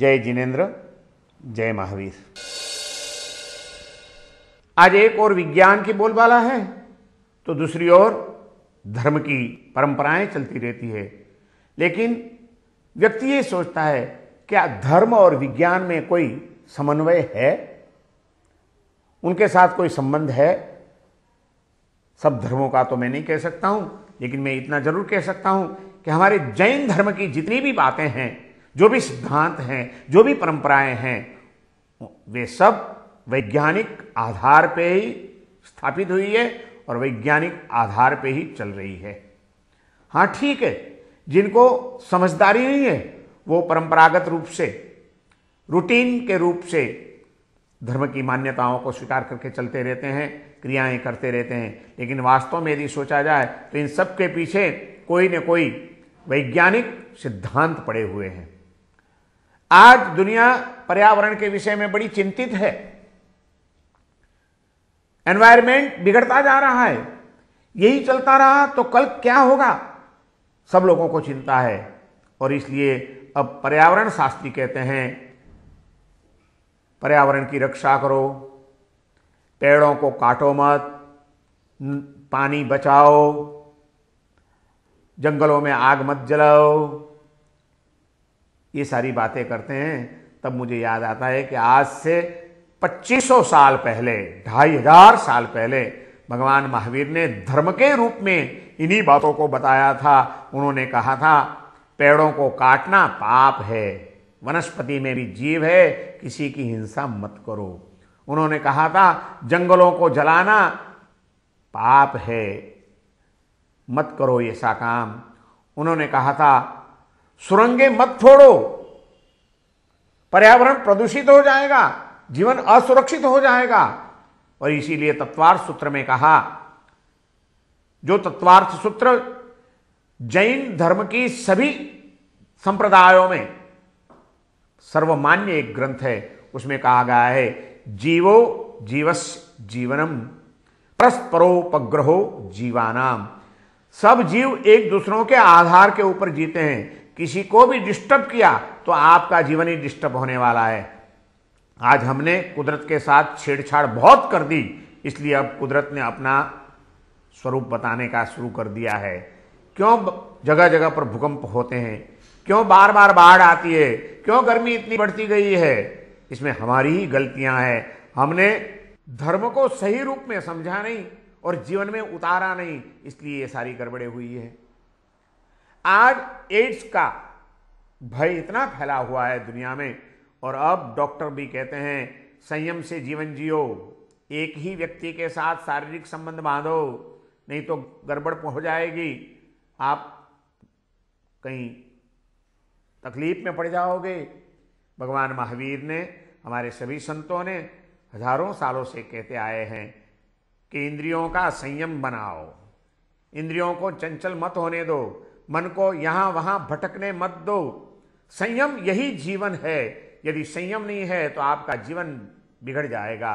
जय जिनेन्द्र जय महावीर आज एक और विज्ञान की बोलबाला है तो दूसरी ओर धर्म की परंपराएं चलती रहती है लेकिन व्यक्ति ये सोचता है क्या धर्म और विज्ञान में कोई समन्वय है उनके साथ कोई संबंध है सब धर्मों का तो मैं नहीं कह सकता हूं लेकिन मैं इतना जरूर कह सकता हूं कि हमारे जैन धर्म की जितनी भी बातें हैं जो भी सिद्धांत हैं जो भी परंपराएं हैं वे सब वैज्ञानिक आधार पे ही स्थापित हुई है और वैज्ञानिक आधार पे ही चल रही है हाँ ठीक है जिनको समझदारी नहीं है वो परंपरागत रूप से रूटीन के रूप से धर्म की मान्यताओं को स्वीकार करके चलते रहते हैं क्रियाएं करते रहते हैं लेकिन वास्तव में यदि सोचा जाए तो इन सब के पीछे कोई न कोई वैज्ञानिक सिद्धांत पड़े हुए हैं आज दुनिया पर्यावरण के विषय में बड़ी चिंतित है एनवायरमेंट बिगड़ता जा रहा है यही चलता रहा तो कल क्या होगा सब लोगों को चिंता है और इसलिए अब पर्यावरण शास्त्री कहते हैं पर्यावरण की रक्षा करो पेड़ों को काटो मत पानी बचाओ जंगलों में आग मत जलाओ ये सारी बातें करते हैं तब मुझे याद आता है कि आज से 2500 साल पहले ढाई हजार साल पहले भगवान महावीर ने धर्म के रूप में इन्हीं बातों को बताया था उन्होंने कहा था पेड़ों को काटना पाप है वनस्पति में भी जीव है किसी की हिंसा मत करो उन्होंने कहा था जंगलों को जलाना पाप है मत करो ये सा काम उन्होंने कहा था सुरंगे मत छोड़ो पर्यावरण प्रदूषित हो जाएगा जीवन असुरक्षित हो जाएगा और इसीलिए तत्वार्थ सूत्र में कहा जो तत्वार्थ सूत्र जैन धर्म की सभी संप्रदायों में सर्वमान्य एक ग्रंथ है उसमें कहा गया है जीवो जीवस जीवनम परस्परोपग्रहो जीवानाम सब जीव एक दूसरों के आधार के ऊपर जीते हैं किसी को भी डिस्टर्ब किया तो आपका जीवन ही डिस्टर्ब होने वाला है आज हमने कुदरत के साथ छेड़छाड़ बहुत कर दी इसलिए अब कुदरत ने अपना स्वरूप बताने का शुरू कर दिया है क्यों जगह जगह पर भूकंप होते हैं क्यों बार बार बाढ़ आती है क्यों गर्मी इतनी बढ़ती गई है इसमें हमारी ही गलतियां हैं हमने धर्म को सही रूप में समझा नहीं और जीवन में उतारा नहीं इसलिए ये सारी गड़बड़े हुई है आज एड्स का भय इतना फैला हुआ है दुनिया में और अब डॉक्टर भी कहते हैं संयम से जीवन जियो एक ही व्यक्ति के साथ शारीरिक संबंध बांधो नहीं तो गड़बड़ हो जाएगी आप कहीं तकलीफ में पड़ जाओगे भगवान महावीर ने हमारे सभी संतों ने हजारों सालों से कहते आए हैं कि इंद्रियों का संयम बनाओ इंद्रियों को चंचल मत होने दो मन को यहां वहां भटकने मत दो संयम यही जीवन है यदि संयम नहीं है तो आपका जीवन बिगड़ जाएगा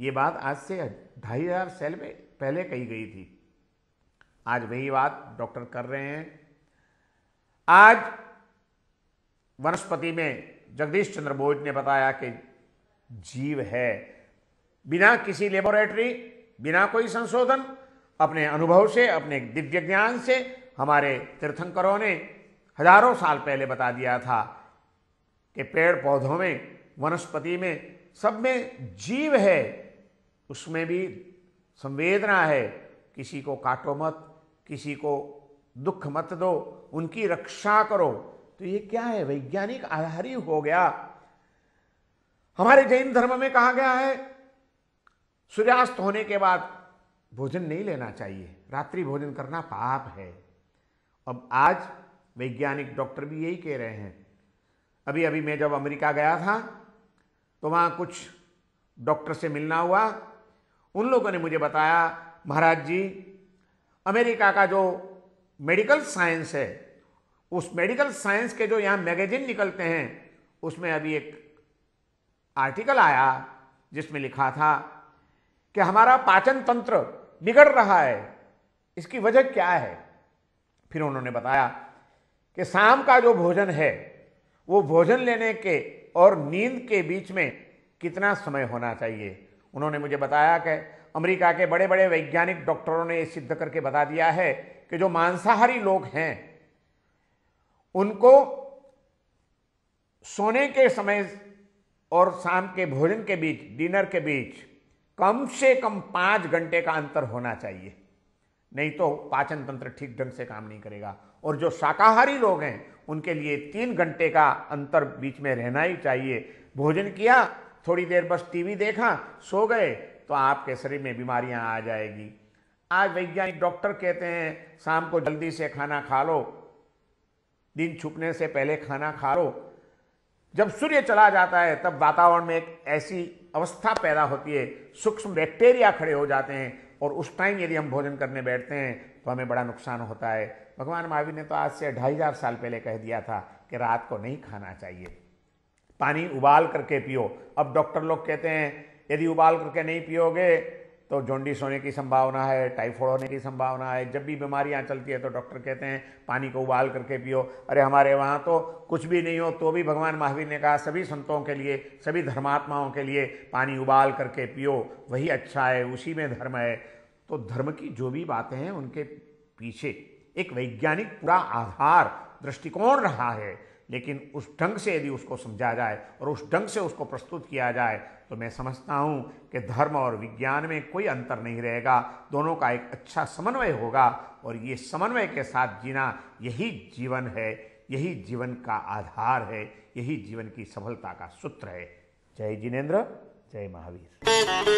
ये बात आज से ढाई हजार सेल में पहले कही गई थी आज वही बात डॉक्टर कर रहे हैं आज वनस्पति में जगदीश चंद्र बोध ने बताया कि जीव है बिना किसी लेबोरेटरी बिना कोई संशोधन अपने अनुभव से अपने दिव्य ज्ञान से हमारे तीर्थंकरों ने हजारों साल पहले बता दिया था कि पेड़ पौधों में वनस्पति में सब में जीव है उसमें भी संवेदना है किसी को काटो मत किसी को दुख मत दो उनकी रक्षा करो तो ये क्या है वैज्ञानिक आधारित हो गया हमारे जैन धर्म में कहा गया है सूर्यास्त होने के बाद भोजन नहीं लेना चाहिए रात्रि भोजन करना पाप है अब आज वैज्ञानिक डॉक्टर भी यही कह रहे हैं अभी अभी मैं जब अमेरिका गया था तो वहाँ कुछ डॉक्टर से मिलना हुआ उन लोगों ने मुझे बताया महाराज जी अमेरिका का जो मेडिकल साइंस है उस मेडिकल साइंस के जो यहां मैगजीन निकलते हैं उसमें अभी एक आर्टिकल आया जिसमें लिखा था कि हमारा पाचन तंत्र बिगड़ रहा है इसकी वजह क्या है फिर उन्होंने बताया कि शाम का जो भोजन है वो भोजन लेने के और नींद के बीच में कितना समय होना चाहिए उन्होंने मुझे बताया कि अमेरिका के बड़े बड़े वैज्ञानिक डॉक्टरों ने ये सिद्ध करके बता दिया है कि जो मांसाहारी लोग हैं उनको सोने के समय और शाम के भोजन के बीच डिनर के बीच कम से कम पाँच घंटे का अंतर होना चाहिए नहीं तो पाचन तंत्र ठीक ढंग से काम नहीं करेगा और जो शाकाहारी लोग हैं उनके लिए तीन घंटे का अंतर बीच में रहना ही चाहिए भोजन किया थोड़ी देर बस टीवी देखा सो गए तो आपके शरीर में बीमारियां आ जाएगी आज वैज्ञानिक डॉक्टर कहते हैं शाम को जल्दी से खाना खा लो दिन छुपने से पहले खाना खा लो जब सूर्य चला जाता है तब वातावरण में एक ऐसी अवस्था पैदा होती है सूक्ष्म बैक्टीरिया खड़े हो जाते हैं और उस टाइम यदि हम भोजन करने बैठते हैं तो हमें बड़ा नुकसान होता है भगवान महावीर ने तो आज से ढाई हजार साल पहले कह दिया था कि रात को नहीं खाना चाहिए पानी उबाल करके पियो अब डॉक्टर लोग कहते हैं यदि उबाल करके नहीं पियोगे तो जॉन्डिस होने की संभावना है टाइफॉइड होने की संभावना है जब भी बीमारियाँ चलती है तो डॉक्टर कहते हैं पानी को उबाल करके पियो अरे हमारे वहाँ तो कुछ भी नहीं हो तो भी भगवान महावीर ने कहा सभी संतों के लिए सभी धर्मात्माओं के लिए पानी उबाल करके पियो वही अच्छा है उसी में धर्म है तो धर्म की जो भी बातें हैं उनके पीछे एक वैज्ञानिक पूरा आधार दृष्टिकोण रहा है लेकिन उस ढंग से यदि उसको समझा जाए और उस ढंग से उसको प्रस्तुत किया जाए तो मैं समझता हूँ कि धर्म और विज्ञान में कोई अंतर नहीं रहेगा दोनों का एक अच्छा समन्वय होगा और ये समन्वय के साथ जीना यही जीवन है यही जीवन का आधार है यही जीवन की सफलता का सूत्र है जय जिनेन्द्र जय महावीर